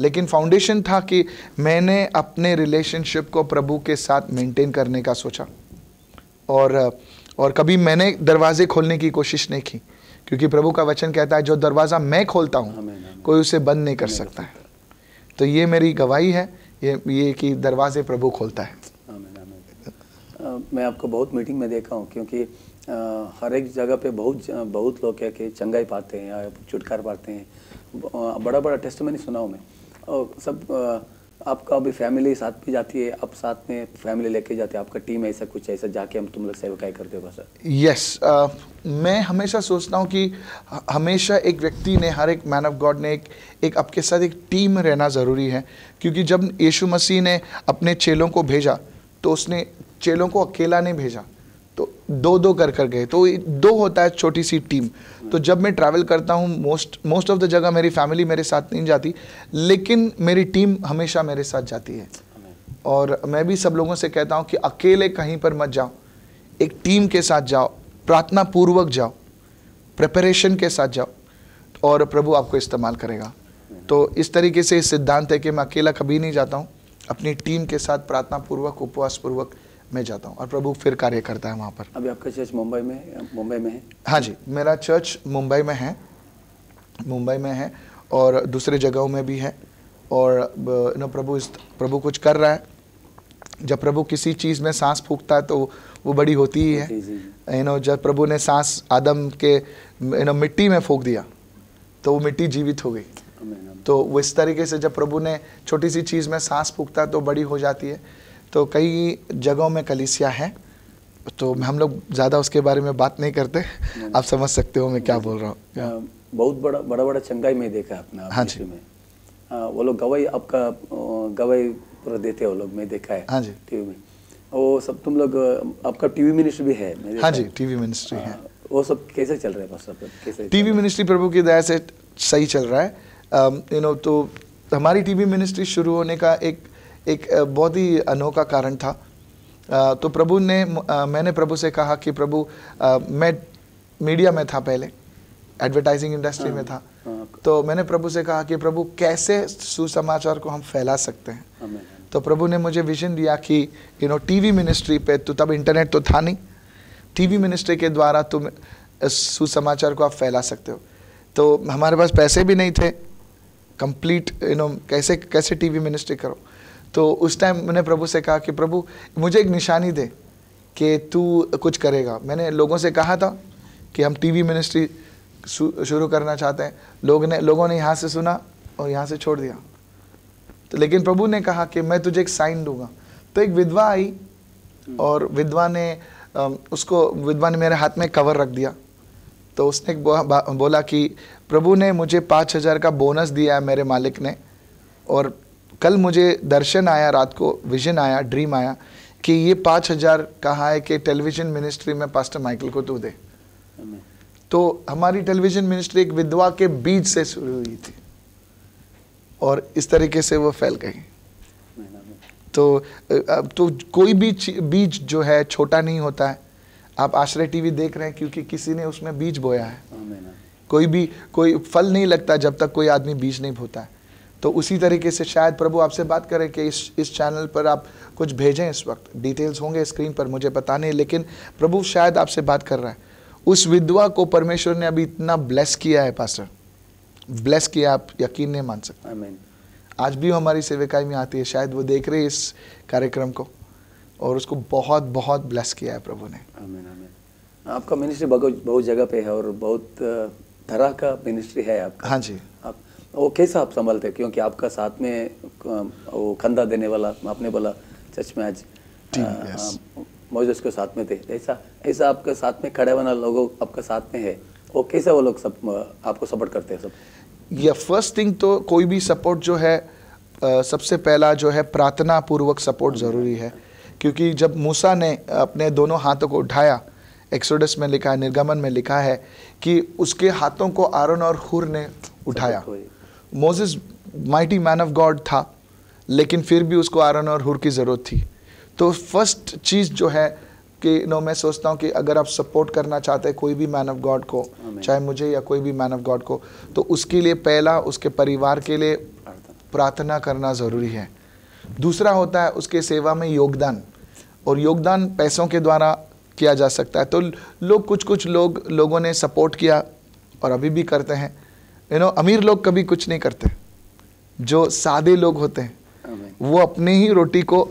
[SPEAKER 2] लेकिन फाउंडेशन था कि मैंने अपने रिलेशनशिप को प्रभु के साथ मेंटेन करने का सोचा और और कभी मैंने दरवाजे खोलने की कोशिश नहीं की क्योंकि प्रभु का वचन कहता है जो दरवाज़ा मैं खोलता हूँ कोई उसे बंद नहीं कर सकता है तो ये मेरी गवाही है ये ये कि दरवाजे प्रभु खोलता है आमें,
[SPEAKER 1] आमें। मैं आपको बहुत मीटिंग में देखा हूँ क्योंकि हर एक जगह पे बहुत बहुत लोग क्या के चंगाई पाते हैं या छुटकार पाते हैं बड़ा बड़ा टेस्ट मैंने सुना हूँ मैं और सब आपका अभी फैमिली साथ भी जाती है आप साथ में फैमिली लेके जाते हैं आपका टीम ऐसा कुछ ऐसा जाके हम तुम लोग सेवकाई करते होगा सर
[SPEAKER 2] यस मैं हमेशा सोचता हूँ कि हमेशा एक व्यक्ति ने हर एक मैन ऑफ गॉड ने एक एक आपके साथ एक टीम रहना ज़रूरी है क्योंकि जब यीशु मसीह ने अपने चेलों को भेजा तो उसने चेलों को अकेला नहीं भेजा तो दो दो कर कर गए तो दो होता है छोटी सी टीम तो जब मैं ट्रैवल करता हूँ मोस्ट मोस्ट ऑफ द जगह मेरी फैमिली मेरे साथ नहीं जाती लेकिन मेरी टीम हमेशा मेरे साथ जाती है और मैं भी सब लोगों से कहता हूँ कि अकेले कहीं पर मत जाओ एक टीम के साथ जाओ प्रार्थना पूर्वक जाओ प्रिपरेशन के साथ जाओ और प्रभु आपको इस्तेमाल करेगा तो इस तरीके से सिद्धांत है कि मैं अकेला कभी नहीं जाता हूँ अपनी टीम के साथ प्रार्थना पूर्वक उपवास पूर्वक मैं जाता हूँ और प्रभु फिर कार्य करता है वहाँ पर
[SPEAKER 1] अभी आपका चर्च मुंबई में मुंबई में है
[SPEAKER 2] हाँ जी मेरा चर्च मुंबई में है मुंबई में है और दूसरे जगहों में भी है और न प्रभु इस प्रभु कुछ कर रहा है जब प्रभु किसी चीज़ में सांस फूकता है तो वो बड़ी होती ही है यू नो जब प्रभु ने सांस आदम के यू नो मिट्टी में फूक दिया तो वो मिट्टी जीवित हो गई तो वो इस तरीके से जब प्रभु ने छोटी सी चीज़ में सांस फूकता है तो बड़ी हो जाती है तो कई जगहों में कलिसिया है तो हम लोग ज़्यादा उसके बारे में बात नहीं करते नहीं। आप समझ सकते हो मैं क्या बोल रहा
[SPEAKER 1] हूँ बहुत बड़ा बड़ा बड़ा चंगाई में देखा अपना हाँ जी में आ, वो लोग गवाही आपका गवाही पूरा देते हैं वो लोग मैं देखा है हाँ जी टीवी में वो सब तुम लोग आपका टीवी मिनिस्ट्री भी है हाँ जी
[SPEAKER 2] टीवी मिनिस्ट्री है
[SPEAKER 1] वो सब कैसे चल रहे हैं टीवी
[SPEAKER 2] मिनिस्ट्री प्रभु की दया से सही चल रहा है यू नो तो हमारी टीवी मिनिस्ट्री शुरू होने का एक एक बहुत ही अनोखा कारण था तो प्रभु ने मैंने प्रभु से कहा कि प्रभु मैं मीडिया में था पहले एडवर्टाइजिंग इंडस्ट्री में हाँ, था हाँ, हाँ। तो मैंने प्रभु से कहा कि प्रभु कैसे सुसमाचार को हम फैला सकते हैं तो प्रभु ने मुझे विजन दिया कि यू नो टीवी मिनिस्ट्री पे तो तब इंटरनेट तो था नहीं टीवी मिनिस्ट्री के द्वारा तुम सुसमाचार को आप फैला सकते हो तो हमारे पास पैसे भी नहीं थे कंप्लीट यू नो कैसे कैसे टीवी मिनिस्ट्री करो तो उस टाइम मैंने प्रभु से कहा कि प्रभु मुझे एक निशानी दे कि तू कुछ करेगा मैंने लोगों से कहा था कि हम टीवी मिनिस्ट्री शुरू करना चाहते हैं लोग ने लोगों ने यहाँ से सुना और यहाँ से छोड़ दिया तो लेकिन प्रभु ने कहा कि मैं तुझे एक साइन दूंगा तो एक विधवा आई और विधवा ने उसको विधवा ने मेरे हाथ में कवर रख दिया तो उसने बोला कि प्रभु ने मुझे पाँच हज़ार का बोनस दिया है मेरे मालिक ने और कल मुझे दर्शन आया रात को विजन आया ड्रीम आया कि ये पाँच हज़ार कहा है कि टेलीविज़न मिनिस्ट्री में पास्टर माइकल को तू तो दे तो हमारी टेलीविज़न मिनिस्ट्री एक विधवा के बीच से शुरू हुई थी और इस तरीके से वो फैल गई तो अब तो कोई भी बीज जो है छोटा नहीं होता है आप आश्रय टीवी देख रहे हैं क्योंकि किसी ने उसमें बीज बोया है कोई भी कोई फल नहीं लगता जब तक कोई आदमी बीज नहीं बोता है तो उसी तरीके से शायद प्रभु आपसे बात करें कि इस इस चैनल पर आप कुछ भेजें इस वक्त डिटेल्स होंगे स्क्रीन पर मुझे पता नहीं लेकिन प्रभु शायद आपसे बात कर रहा है उस विधवा को परमेश्वर ने अभी इतना ब्लेस किया है पास्टर ब्लेस किया आप यकीन नहीं मान सकते Amen. आज भी हमारी सेविकाई में आती है शायद वो देख रहे इस कार्यक्रम को और उसको बहुत बहुत ब्लेस किया है प्रभु ने आमेन
[SPEAKER 1] आमेन आपका मिनिस्ट्री बहुत जगह पे है और बहुत तरह का मिनिस्ट्री है आपका हाँ जी वो कैसा आप संभालते क्योंकि आपका साथ में वो कंधा देने वाला आपने बोला सच में आज मोजस के साथ में थे ऐसा ऐसा आपके साथ में खड़े वाला लोगों आपका साथ में है वो कैसे वो लोग सब आपको सपोर्ट करते हैं सब
[SPEAKER 2] या फर्स्ट थिंग तो कोई भी सपोर्ट जो है आ, सबसे पहला जो है प्रार्थना पूर्वक सपोर्ट ज़रूरी है क्योंकि जब मूसा ने अपने दोनों हाथों को उठाया एक्सोडस में लिखा है निर्गमन में लिखा है कि उसके हाथों को आरन और खुर ने उठाया Moses mighty man of God था लेकिन फिर भी उसको आरन और हुर की ज़रूरत थी तो फर्स्ट चीज़ जो है कि नो मैं सोचता हूँ कि अगर आप सपोर्ट करना चाहते हैं कोई भी मैन ऑफ गॉड को चाहे मुझे या कोई भी मैन ऑफ गॉड को तो उसके लिए पहला उसके परिवार के लिए प्रार्थना करना ज़रूरी है दूसरा होता है उसके सेवा में योगदान और योगदान पैसों के द्वारा किया जा सकता है तो लोग कुछ कुछ लोग लोगों ने सपोर्ट किया और अभी भी करते हैं यू नो अमीर लोग कभी कुछ नहीं करते जो सादे लोग होते हैं वो अपने ही रोटी को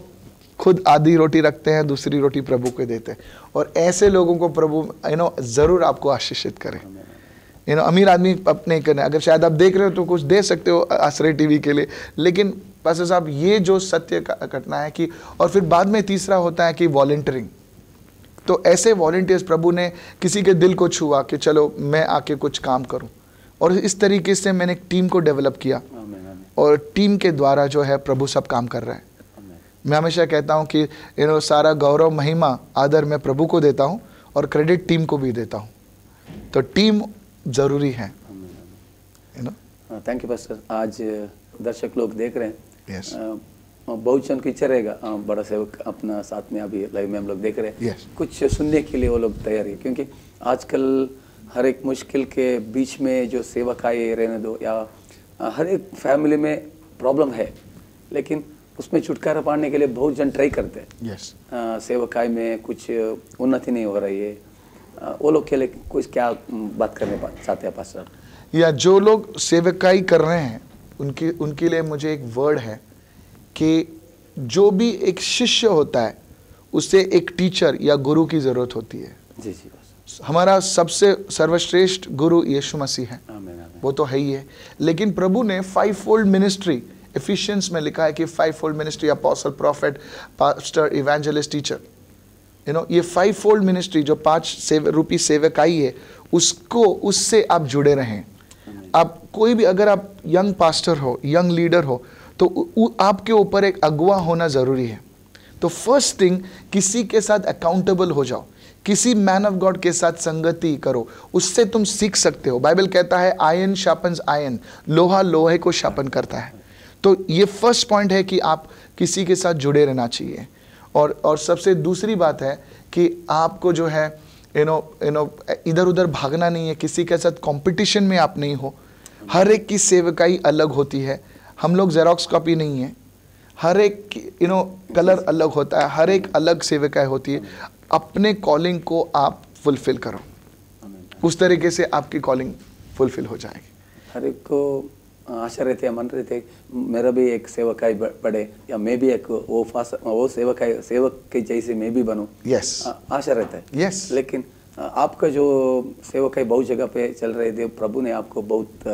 [SPEAKER 2] खुद आधी रोटी रखते हैं दूसरी रोटी प्रभु को देते हैं और ऐसे लोगों को प्रभु यू नो ज़रूर आपको आशीषित करें यू नो अमीर आदमी अपने करने अगर शायद आप देख रहे हो तो कुछ दे सकते हो आश्रय टीवी के लिए लेकिन बस साहब ये जो सत्य घटना है कि और फिर बाद में तीसरा होता है कि वॉल्टियरिंग तो ऐसे वॉल्टियर्स प्रभु ने किसी के दिल को छुआ कि चलो मैं आके कुछ काम करूँ और इस तरीके से मैंने एक टीम को डेवलप किया और टीम के द्वारा जो है प्रभु सब काम कर रहे हैं मैं हमेशा कहता हूँ कि यू नो सारा गौरव महिमा आदर मैं प्रभु को देता हूँ और क्रेडिट टीम को भी देता हूँ तो टीम ज़रूरी है you
[SPEAKER 1] know thank you pastor आज uh, दर्शक लोग देख रहे हैं yes. बहुत जन को इच्छा रहेगा बड़ा सेवक अपना साथ में अभी लाइव में हम लोग देख रहे हैं yes. कुछ सुनने के लिए वो लोग तैयार है क्योंकि आजकल हर एक मुश्किल के बीच में जो सेवक आए रहने दो या हर एक फैमिली में प्रॉब्लम है लेकिन उसमें छुटकारा पाने के लिए बहुत जन ट्राई करते हैं yes. सेवकाय में कुछ उन्नति नहीं हो रही है वो लोग के लिए कुछ क्या बात करने चाहते हैं पास्टर
[SPEAKER 2] या जो लोग सेवकाई कर रहे हैं उनके उनके लिए मुझे एक वर्ड है कि जो भी एक शिष्य होता है उसे एक टीचर या गुरु की ज़रूरत होती है जी जी हमारा सबसे सर्वश्रेष्ठ गुरु यीशु मसीह है आमें, आमें। वो तो है ही है लेकिन प्रभु ने फाइव फोल्ड मिनिस्ट्री एफिशियंस में लिखा है कि five fold ministry apostle prophet pastor evangelist teacher you know ये फाइव फोल्ड मिनिस्ट्री जो पांच सेव रूपी आई है उसको उससे आप जुड़े रहें आप कोई भी अगर आप यंग पास्टर हो यंग लीडर हो तो उ, उ, आपके ऊपर एक अगुआ होना ज़रूरी है तो फर्स्ट थिंग किसी के साथ अकाउंटेबल हो जाओ किसी मैन ऑफ गॉड के साथ संगति करो उससे तुम सीख सकते हो बाइबल कहता है आयन शापन आयन लोहा लोहे को शापन करता है तो ये फर्स्ट पॉइंट है कि आप किसी के साथ जुड़े रहना चाहिए और और सबसे दूसरी बात है कि आपको जो है यू नो यू नो इधर उधर भागना नहीं है किसी के साथ कंपटीशन में आप नहीं हो हर एक की सेवकाई अलग होती है हम लोग जेरोक्स कॉपी नहीं है हर एक यू नो कलर अलग होता है हर एक अलग सेविकाएँ होती है अपने कॉलिंग को आप फुलफिल करो उस तरीके से आपकी कॉलिंग फुलफिल हो जाएगी
[SPEAKER 1] हर एक को आशा रहते है मन रहते है मेरा भी एक सेवकाई पड़े या मैं भी एक वो फास वो सेवकाई सेवक के जैसे मैं भी बनूं यस आशा रहता है यस लेकिन आपका जो सेवकाई बहुत जगह पे चल रहे थे प्रभु ने आपको बहुत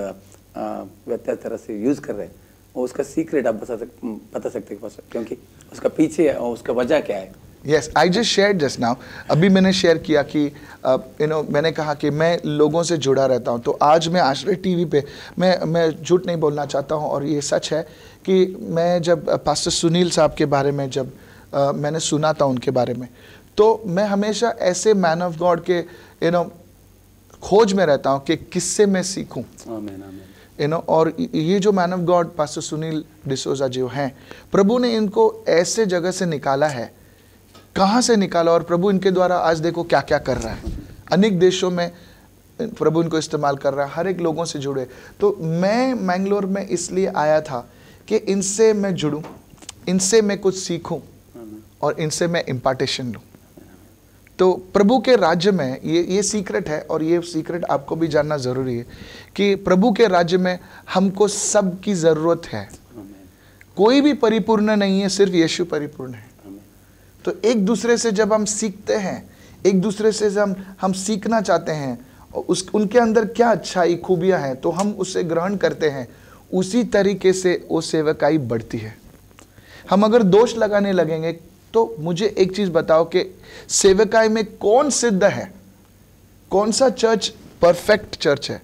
[SPEAKER 1] व्यत्या तरह से यूज़ कर रहे हैं उसका सीक्रेट आप बता सकते बता सकते क्योंकि उसका पीछे उसका वजह क्या है
[SPEAKER 2] yes I just share just now अभी मैंने शेयर किया कि यू uh, नो मैंने कहा कि मैं लोगों से जुड़ा रहता हूँ तो आज मैं आश्रय टीवी पे मैं मैं झूठ नहीं बोलना चाहता हूँ और ये सच है कि मैं जब पास्टर uh, सुनील साहब के बारे में जब uh, मैंने सुना था उनके बारे में तो मैं हमेशा ऐसे मैन ऑफ गॉड के यू नो खोज में रहता हूँ कि किससे मैं सीखूँ यू नो और ये जो man of God pastor Sunil D'Souza जो हैं प्रभु ने इनको ऐसे जगह से निकाला है कहाँ से निकाला और प्रभु इनके द्वारा आज देखो क्या क्या कर रहा है अनेक देशों में प्रभु इनको इस्तेमाल कर रहा है हर एक लोगों से जुड़े तो मैं मैंगलोर में इसलिए आया था कि इनसे मैं जुड़ूं इनसे मैं कुछ सीखूं और इनसे मैं इम्पार्टेशन लूँ तो प्रभु के राज्य में ये ये सीक्रेट है और ये सीक्रेट आपको भी जानना ज़रूरी है कि प्रभु के राज्य में हमको सब की ज़रूरत है कोई भी परिपूर्ण नहीं है सिर्फ यीशु परिपूर्ण है तो एक दूसरे से जब हम सीखते हैं एक दूसरे से जब हम हम सीखना चाहते हैं और उस उनके अंदर क्या अच्छाई खूबियाँ हैं तो हम उसे ग्रहण करते हैं उसी तरीके से वो सेवकाई बढ़ती है हम अगर दोष लगाने लगेंगे तो मुझे एक चीज़ बताओ कि सेवकाई में कौन सिद्ध है कौन सा चर्च परफेक्ट चर्च है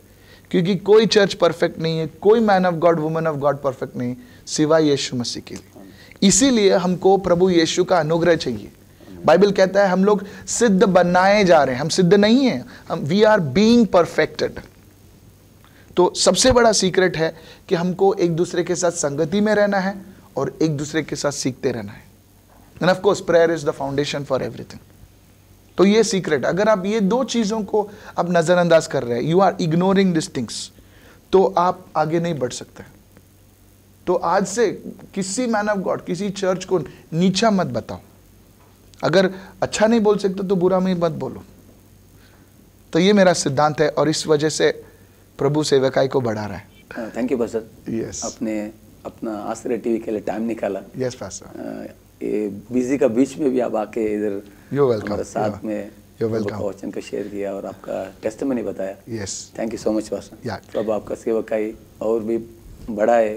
[SPEAKER 2] क्योंकि कोई चर्च परफेक्ट नहीं है कोई man of God women of God perfect नहीं सिवाय यीशु मसीह के लिए इसीलिए हमको प्रभु यीशु का अनुग्रह चाहिए बाइबल कहता है हम लोग सिद्ध बनाए जा रहे हैं हम सिद्ध नहीं है हम वी आर बीइंग परफेक्टेड तो सबसे बड़ा सीक्रेट है कि हमको एक दूसरे के साथ संगति में रहना है और एक दूसरे के साथ सीखते रहना है and of course prayer is the foundation for everything तो ये सीक्रेट अगर आप ये दो चीज़ों को आप नज़रअंदाज कर रहे हैं you are ignoring this things तो आप आगे नहीं बढ़ सकते हैं तो आज से किसी मैन ऑफ गॉड किसी चर्च को नीचा मत बताओ अगर अच्छा नहीं बोल सकते तो बुरा में मत बोलो तो ये मेरा सिद्धांत है और इस वजह से प्रभु सेवकाई को बढ़ा रहा
[SPEAKER 1] है थैंक यू पास्टर यस अपने अपना आश्रय टीवी के लिए टाइम निकाला यस yes, पास्टर uh, ये बिजी का बीच में भी आप आके इधर
[SPEAKER 2] हमारे साथ You're में
[SPEAKER 1] वचन का शेयर किया और आपका टेस्टमनी बताया yes thank you so much pastor या तो अब आपका सेवकाई और भी बढ़ा है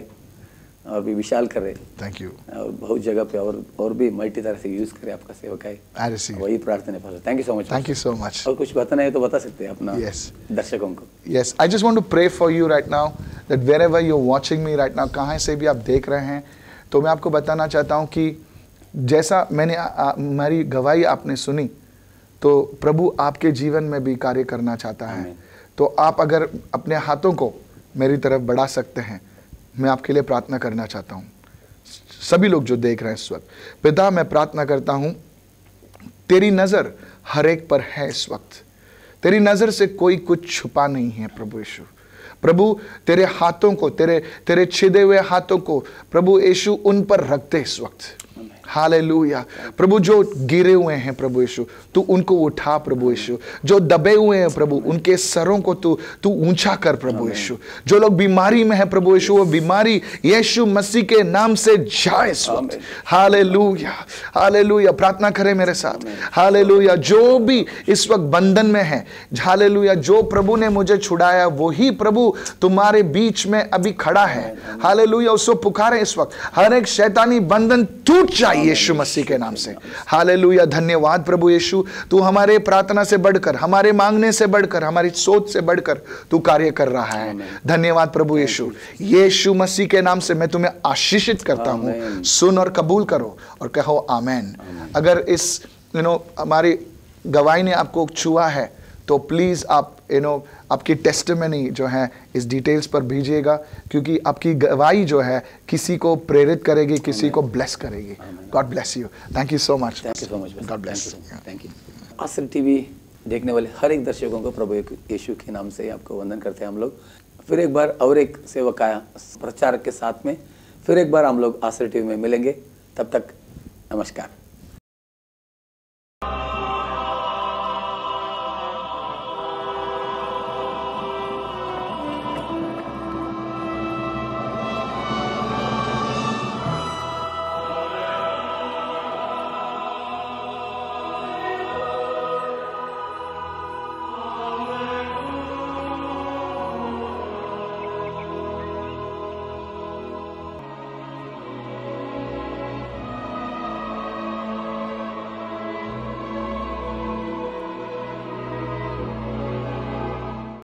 [SPEAKER 1] अभी विशाल करे थैंक यू बहुत जगह पे और और भी मल्टी तरह से यूज करे आपका सेवक
[SPEAKER 2] है
[SPEAKER 1] वही प्रार्थना फल thank you so much thank you so much और कुछ बताना है तो बता सकते हैं अपना yes. दर्शकों को
[SPEAKER 2] yes I just want to pray for you right now that wherever you watching me right now कहाँ से भी आप देख रहे हैं तो मैं आपको बताना चाहता हूँ कि जैसा मैंने हमारी गवाही आपने सुनी तो प्रभु आपके जीवन में भी कार्य करना चाहता है तो आप अगर अपने हाथों को मेरी तरफ बढ़ा सकते हैं मैं आपके लिए प्रार्थना करना चाहता हूँ सभी लोग जो देख रहे हैं इस वक्त पिता मैं प्रार्थना करता हूँ तेरी नज़र हर एक पर है इस वक्त तेरी नज़र से कोई कुछ छुपा नहीं है प्रभु यीशु प्रभु तेरे हाथों को तेरे तेरे छिदे हुए हाथों को प्रभु यीशु उन पर रखते इस वक्त हालेलुया प्रभु जो गिरे हुए हैं प्रभु यीशु तू उनको उठा प्रभु यीशु जो दबे हुए हैं प्रभु उनके सरों को तू तू ऊंचा कर प्रभु यीशु जो लोग बीमारी में हैं प्रभु यीशु वो बीमारी यीशु मसीह के नाम से जाए हाले हालेलुया हाले प्रार्थना करें मेरे साथ हालेलुया जो भी इस वक्त बंधन में है हालेलुया जो प्रभु ने मुझे छुड़ाया वही प्रभु तुम्हारे बीच में अभी खड़ा है हाले उसको पुकारे इस वक्त हर एक शैतानी बंधन टूट जाए यीशु मसीह के नाम से हाल धन्यवाद प्रभु यीशु तू हमारे प्रार्थना से बढ़कर हमारे मांगने से बढ़कर हमारी सोच से बढ़कर तू कार्य कर रहा है धन्यवाद प्रभु यीशु यीशु मसीह के नाम से मैं तुम्हें आशीषित करता हूँ सुन और कबूल करो और कहो आमैन अगर इस यू नो हमारी गवाही ने आपको छुआ है तो प्लीज़ आप यू नो आपकी टेस्टमनी जो है इस डिटेल्स पर भेजिएगा क्योंकि आपकी गवाही जो है किसी को प्रेरित करेगी किसी को ब्लेस करेगी God bless you thank you so much thank you so much God bless
[SPEAKER 1] thank you आसन टीवी देखने वाले हर एक दर्शकों को प्रभु यीशु के नाम से आपको वंदन करते हैं हम लोग फिर एक बार और एक सेवक आया प्रचारक के साथ में फिर एक बार हम लोग आसन टीवी में मिलेंगे तब तक नमस्कार